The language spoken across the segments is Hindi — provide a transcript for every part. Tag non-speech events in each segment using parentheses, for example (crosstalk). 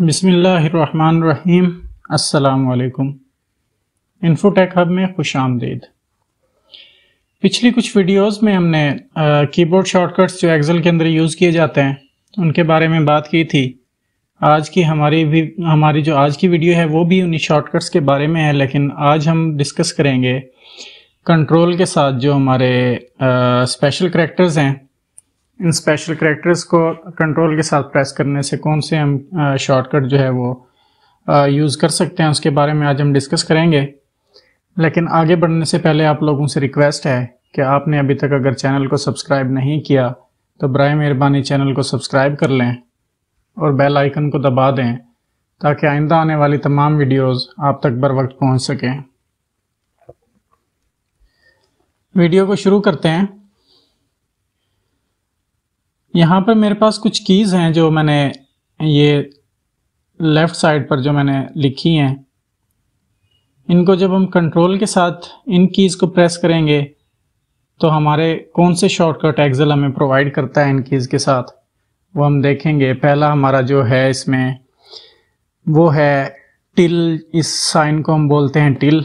बिसमीम् अल्लाम इन्फोटेक हब में खुश आमदीद पिछली कुछ वीडियोस में हमने कीबोर्ड शॉर्टकट्स जो एक्सेल के अंदर यूज़ किए जाते हैं उनके बारे में बात की थी आज की हमारी भी हमारी जो आज की वीडियो है वो भी उन्हीं शॉर्टकट्स के बारे में है लेकिन आज हम डिस्कस करेंगे कंट्रोल के साथ जो हमारे स्पेशल करेक्टर्स हैं इन स्पेशल करेक्टर्स को कंट्रोल के साथ प्रेस करने से कौन से हम शॉर्टकट जो है वो यूज़ कर सकते हैं उसके बारे में आज हम डिस्कस करेंगे लेकिन आगे बढ़ने से पहले आप लोगों से रिक्वेस्ट है कि आपने अभी तक अगर चैनल को सब्सक्राइब नहीं किया तो बर मेहरबानी चैनल को सब्सक्राइब कर लें और बेल आइकन को दबा दें ताकि आइंदा आने वाली तमाम वीडियोस आप तक बर वक्त पहुँच सकें वीडियो को शुरू करते हैं यहाँ पर मेरे पास कुछ कीज़ हैं जो मैंने ये लेफ़्ट साइड पर जो मैंने लिखी हैं इनको जब हम कंट्रोल के साथ इन कीज़ को प्रेस करेंगे तो हमारे कौन से शॉर्टकट एक्सेल हमें प्रोवाइड करता है इन कीज़ के साथ वो हम देखेंगे पहला हमारा जो है इसमें वो है टिल इस साइन को हम बोलते हैं टिल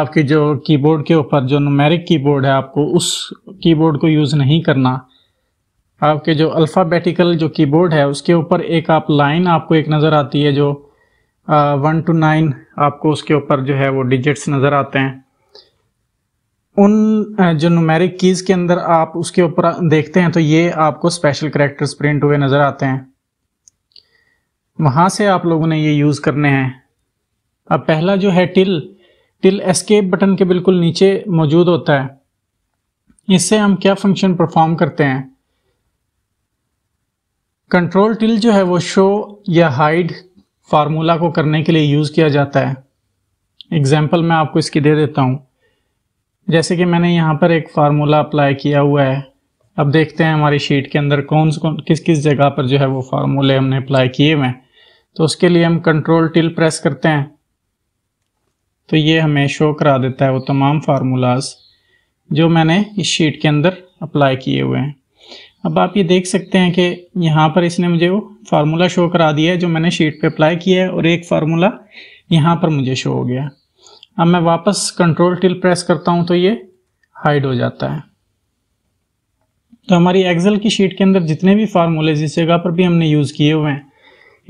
आपके जो कीबोर्ड के ऊपर जो नुमेरिक कीबोर्ड है आपको उस कीबोर्ड को यूज़ नहीं करना आपके जो अल्फ़ाबेटिकल जो कीबोर्ड है उसके ऊपर एक आप लाइन आपको एक नज़र आती है जो वन टू नाइन आपको उसके ऊपर जो है वो डिजिट्स नज़र आते हैं उन जो नुमेरिक कीज़ के अंदर आप उसके ऊपर देखते हैं तो ये आपको स्पेशल करेक्टर्स प्रिंट हुए नज़र आते हैं वहाँ से आप लोगों ने ये यूज़ करने हैं अब पहला जो है टिल टिल एस्केप बटन के बिल्कुल नीचे मौजूद होता है इससे हम क्या फंक्शन परफॉर्म करते हैं कंट्रोल टिल जो है वो शो या हाइड फार्मूला को करने के लिए यूज़ किया जाता है एग्जाम्पल मैं आपको इसकी दे देता हूँ जैसे कि मैंने यहाँ पर एक फार्मूला अप्लाई किया हुआ है अब देखते हैं हमारी शीट के अंदर कौन कौन किस किस जगह पर जो है वो फार्मूले हमने अप्लाई किए हुए हैं तो उसके लिए हम कंट्रोल टिल प्रेस करते हैं तो ये हमें शो करा देता है वो तमाम फार्मूलाज जो मैंने इस शीट के अंदर अप्लाई किए हुए हैं अब आप ये देख सकते हैं कि यहाँ पर इसने मुझे वो फार्मूला शो करा दिया है जो मैंने शीट पे अप्लाई किया है और एक फार्मूला यहाँ पर मुझे शो हो गया अब मैं वापस कंट्रोल टिल प्रेस करता हूँ तो ये हाइड हो जाता है तो हमारी एक्सेल की शीट के अंदर जितने भी फार्मूले जिस जगह पर भी हमने यूज़ किए हुए हैं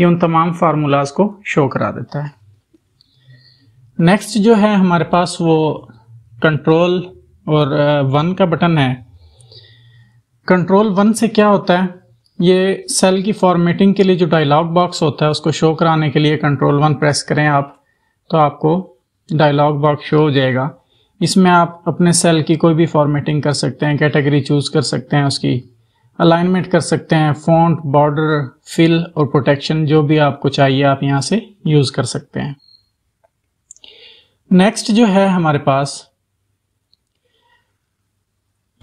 ये उन तमाम फार्मूलाज को शो करा देता है नेक्स्ट जो है हमारे पास वो कंट्रोल और वन uh, का बटन है कंट्रोल वन से क्या होता है ये सेल की फॉर्मेटिंग के लिए जो डायलॉग बॉक्स होता है उसको शो कराने के लिए कंट्रोल वन प्रेस करें आप तो आपको डायलॉग बॉक्स शो हो जाएगा इसमें आप अपने सेल की कोई भी फॉर्मेटिंग कर सकते हैं कैटेगरी चूज कर सकते हैं उसकी अलाइनमेंट कर सकते हैं फॉन्ट बॉर्डर फिल और प्रोटेक्शन जो भी आपको चाहिए आप यहाँ से यूज़ कर सकते हैं नेक्स्ट जो है हमारे पास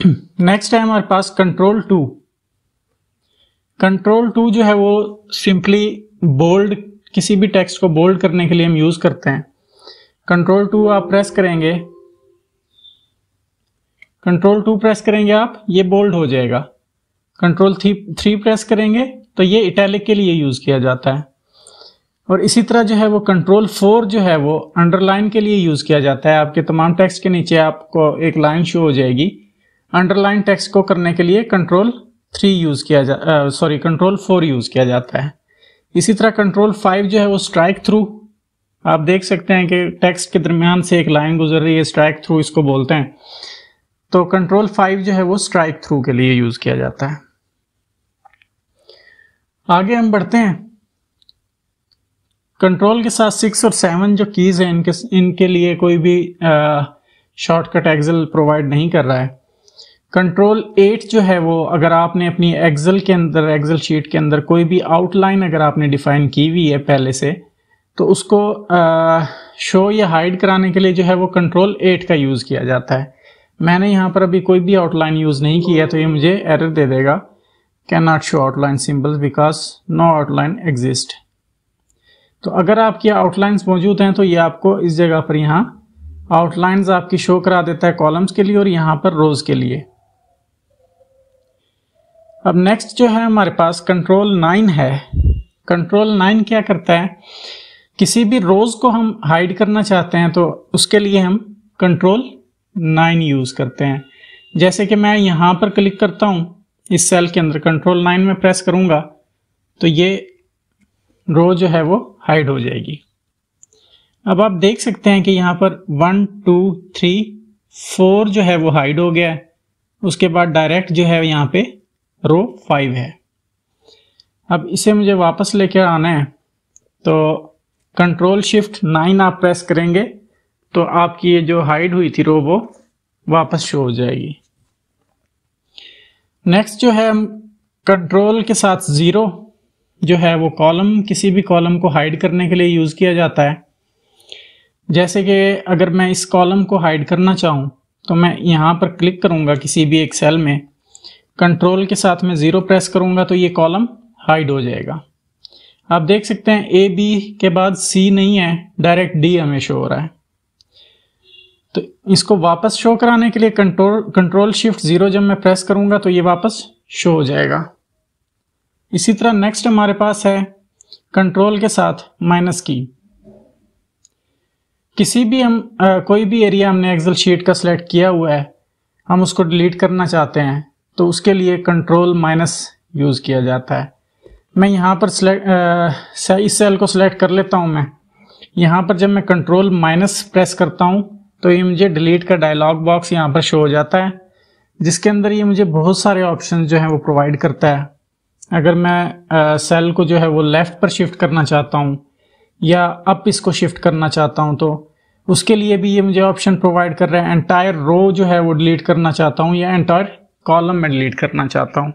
नेक्स्ट (clears throat) है हमारे पास कंट्रोल टू कंट्रोल टू जो है वो सिंपली बोल्ड किसी भी टेक्स्ट को बोल्ड करने के लिए हम यूज करते हैं कंट्रोल टू आप प्रेस करेंगे कंट्रोल टू प्रेस करेंगे आप ये बोल्ड हो जाएगा कंट्रोल थ्री थ्री प्रेस करेंगे तो ये इटैलिक के लिए यूज़ किया जाता है और इसी तरह जो है वो कंट्रोल फोर जो है वो अंडरलाइन के लिए यूज़ किया जाता है आपके तमाम टेक्स्ट के नीचे आपको एक लाइन शो हो जाएगी अंडरलाइन टेक्स्ट को करने के लिए कंट्रोल थ्री यूज़ किया जा सॉरी कंट्रोल फोर यूज़ किया जाता है इसी तरह कंट्रोल फाइव जो है वो स्ट्राइक थ्रू आप देख सकते हैं कि टेक्स्ट के दरमियान से एक लाइन गुजर रही है स्ट्राइक थ्रू इसको बोलते हैं तो कंट्रोल फाइव जो है वो स्ट्राइक थ्रू के लिए यूज़ किया जाता है आगे हम बढ़ते हैं कंट्रोल के साथ सिक्स और सेवन जो कीज़ है इनके इनके लिए कोई भी शॉर्टकट एक्सेल प्रोवाइड नहीं कर रहा है कंट्रोल एट जो है वो अगर आपने अपनी एक्सेल के अंदर एक्सेल शीट के अंदर कोई भी आउटलाइन अगर आपने डिफाइन की हुई है पहले से तो उसको आ, शो या हाइड कराने के लिए जो है वो कंट्रोल एट का यूज़ किया जाता है मैंने यहाँ पर अभी कोई भी आउटलाइन यूज़ नहीं किया तो ये मुझे एरर दे देगा can not show outline symbol because no outline exist तो अगर आपकी आउटलाइंस मौजूद हैं तो ये आपको इस जगह पर यहाँ आउटलाइंस आपकी शो करा देता है कॉलम्स के लिए और यहाँ पर रोज़ के लिए अब नेक्स्ट जो है हमारे पास कंट्रोल नाइन है कंट्रोल नाइन क्या करता है किसी भी रोज को हम हाइड करना चाहते हैं तो उसके लिए हम कंट्रोल नाइन यूज करते हैं जैसे कि मैं यहां पर क्लिक करता हूं इस सेल के अंदर कंट्रोल नाइन में प्रेस करूंगा तो ये रो जो है वो हाइड हो जाएगी अब आप देख सकते हैं कि यहां पर वन टू थ्री फोर जो है वो हाइड हो गया है उसके बाद डायरेक्ट जो है यहां पे रो फाइव है अब इसे मुझे वापस लेकर आना है तो कंट्रोल शिफ्ट नाइन आप प्रेस करेंगे तो आपकी ये जो हाइड हुई थी रो वो वापस शो हो जाएगी नेक्स्ट जो है हम कंट्रोल के साथ ज़ीरो जो है वो कॉलम किसी भी कॉलम को हाइड करने के लिए यूज़ किया जाता है जैसे कि अगर मैं इस कॉलम को हाइड करना चाहूं तो मैं यहां पर क्लिक करूंगा किसी भी एक सेल में कंट्रोल के साथ में ज़ीरो प्रेस करूंगा तो ये कॉलम हाइड हो जाएगा आप देख सकते हैं ए बी के बाद सी नहीं है डायरेक्ट डी हमें शो हो रहा है तो इसको वापस शो कराने के लिए कंट्रोल कंट्रोल शिफ्ट ज़ीरो जब मैं प्रेस करूंगा तो ये वापस शो हो जाएगा इसी तरह नेक्स्ट हमारे पास है कंट्रोल के साथ माइनस की किसी भी हम आ, कोई भी एरिया हमने एक्सेल शीट का सिलेक्ट किया हुआ है हम उसको डिलीट करना चाहते हैं तो उसके लिए कंट्रोल माइनस यूज़ किया जाता है मैं यहाँ पर सिलेक्ट इस सेल को सिलेक्ट कर लेता हूँ मैं यहाँ पर जब मैं कंट्रोल माइनस प्रेस करता हूँ तो ये मुझे डिलीट का डायलॉग बॉक्स यहाँ पर शो हो जाता है जिसके अंदर ये मुझे बहुत सारे ऑप्शन जो हैं वो प्रोवाइड करता है अगर मैं सेल को जो है वो लेफ़्ट पर शिफ्ट करना चाहता हूँ या अप इसको शिफ्ट करना चाहता हूँ तो उसके लिए भी ये मुझे ऑप्शन प्रोवाइड कर रहा है एंटायर रो जो है वो डिलीट करना चाहता हूँ या एंटायर कॉलम में डिलीट करना चाहता हूँ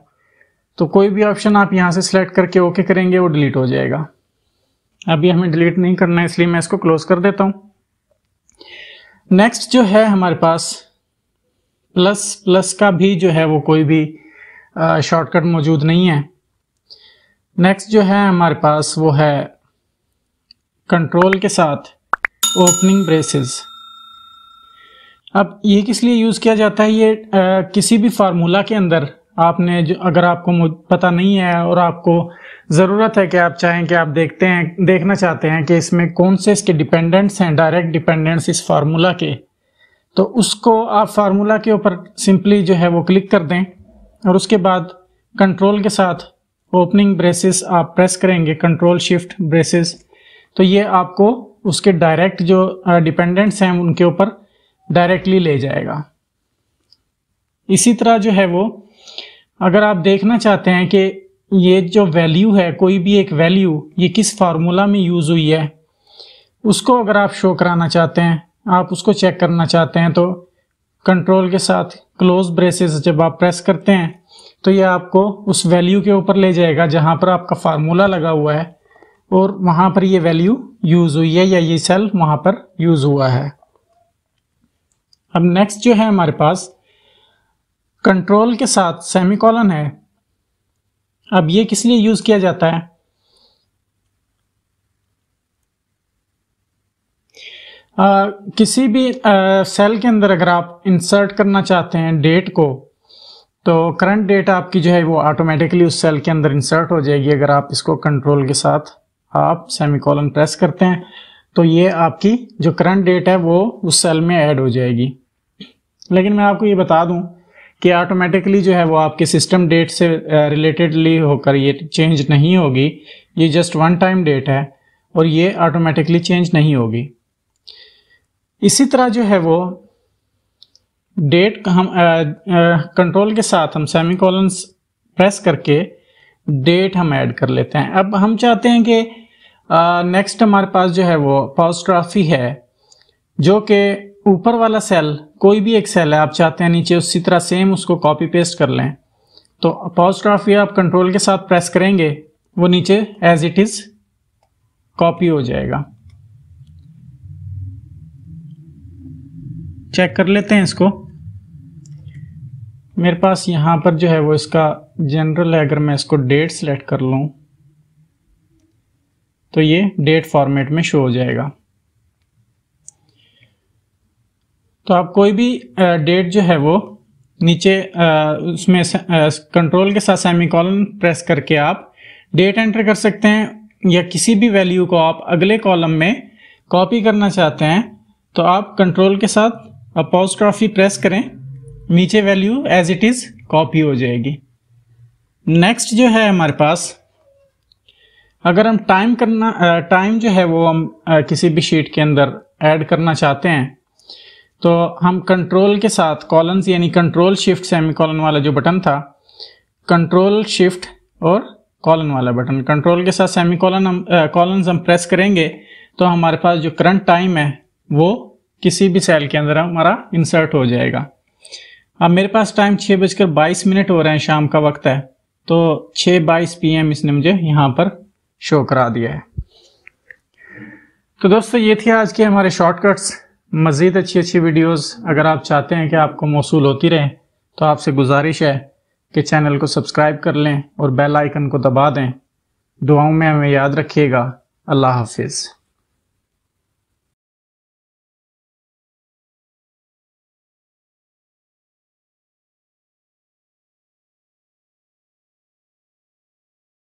तो कोई भी ऑप्शन आप यहाँ से सिलेक्ट करके ओके करेंगे वो डिलीट हो जाएगा अभी हमें डिलीट नहीं करना है इसलिए मैं इसको क्लोज कर देता हूँ नेक्स्ट जो है हमारे पास प्लस प्लस का भी जो है वो कोई भी शॉर्टकट मौजूद नहीं है नेक्स्ट जो है हमारे पास वो है कंट्रोल के साथ ओपनिंग ब्रेसेस अब ये किस लिए यूज़ किया जाता है ये आ, किसी भी फार्मूला के अंदर आपने जो अगर आपको पता नहीं है और आपको ज़रूरत है कि आप चाहें कि आप देखते हैं देखना चाहते हैं कि इसमें कौन से इसके डिपेंडेंट्स हैं डायरेक्ट डिपेंडेंट्स इस फार्मूला के तो उसको आप फार्मूला के ऊपर सिंपली जो है वो क्लिक कर दें और उसके बाद कंट्रोल के साथ ओपनिंग ब्रेसिस आप प्रेस करेंगे कंट्रोल शिफ्ट ब्रेसिस तो ये आपको उसके डायरेक्ट जो डिपेंडेंट्स हैं उनके ऊपर डायरेक्टली ले जाएगा इसी तरह जो है वो अगर आप देखना चाहते हैं कि ये जो वैल्यू है कोई भी एक वैल्यू ये किस फार्मूला में यूज़ हुई है उसको अगर आप शो कराना चाहते हैं आप उसको चेक करना चाहते हैं तो कंट्रोल के साथ क्लोज ब्रेसेस जब आप प्रेस करते हैं तो ये आपको उस वैल्यू के ऊपर ले जाएगा जहां पर आपका फार्मूला लगा हुआ है और वहां पर ये वैल्यू यूज़ हुई है या ये सेल वहां पर यूज़ हुआ है अब नेक्स्ट जो है हमारे पास कंट्रोल के साथ सेमीकॉलन है अब ये किस लिए यूज किया जाता है आ, किसी भी आ, सेल के अंदर अगर आप इंसर्ट करना चाहते हैं डेट को तो करंट डेट आपकी जो है वो ऑटोमेटिकली उस सेल के अंदर इंसर्ट हो जाएगी अगर आप इसको कंट्रोल के साथ आप सेमीकोलन प्रेस करते हैं तो ये आपकी जो करंट डेट है वो उस सेल में ऐड हो जाएगी लेकिन मैं आपको ये बता दूं कि ऑटोमेटिकली जो है वो आपके सिस्टम डेट से रिलेटेडली uh, होकर ये चेंज नहीं होगी ये जस्ट वन टाइम डेट है और ये ऑटोमेटिकली चेंज नहीं होगी इसी तरह जो है वो डेट हम कंट्रोल uh, uh, के साथ हम सेमी कॉलन्स प्रेस करके डेट हम ऐड कर लेते हैं अब हम चाहते हैं कि नेक्स्ट हमारे पास जो है वो पॉज है जो कि ऊपर वाला सेल कोई भी एक सेल है आप चाहते हैं नीचे उसी तरह सेम उसको कॉपी पेस्ट कर लें तो पॉस्ट ये आप कंट्रोल के साथ प्रेस करेंगे वो नीचे एज इट इज़ कॉपी हो जाएगा चेक कर लेते हैं इसको मेरे पास यहां पर जो है वो इसका जनरल है अगर मैं इसको डेट सेलेक्ट कर लू तो ये डेट फॉर्मेट में शो हो जाएगा तो आप कोई भी डेट जो है वो नीचे उसमें कंट्रोल के साथ सेमी कॉलम प्रेस करके आप डेट एंटर कर सकते हैं या किसी भी वैल्यू को आप अगले कॉलम में कॉपी करना चाहते हैं तो आप कंट्रोल के साथ अपोस्ट्रॉफी प्रेस करें नीचे value as it is copy हो जाएगी नेक्स्ट जो है हमारे पास अगर हम टाइम करना टाइम जो है वो हम किसी भी शीट के अंदर ऐड करना चाहते हैं तो हम कंट्रोल के साथ कॉलन्स यानी कंट्रोल शिफ्ट सेमी कॉलन वाला जो बटन था कंट्रोल शिफ्ट और कॉलन वाला बटन कंट्रोल के साथ सेमी कॉलन हम कॉलन्स हम प्रेस करेंगे तो हमारे पास जो करंट टाइम है वो किसी भी सेल के अंदर हमारा इंसर्ट हो जाएगा अब मेरे पास टाइम छः बजकर बाईस मिनट हो रहे हैं शाम का वक्त है तो छः बाईस पी इसने मुझे यहाँ पर शो करा दिया है तो दोस्तों ये थे आज के हमारे शॉर्टकट्स मज़ीद अच्छी अच्छी वीडियोस अगर आप चाहते हैं कि आपको मौसू होती रहें तो आपसे गुजारिश है कि चैनल को सब्सक्राइब कर लें और बेल आइकन को दबा दें दुआओं में हमें याद रखिएगा अल्लाह हाफिज़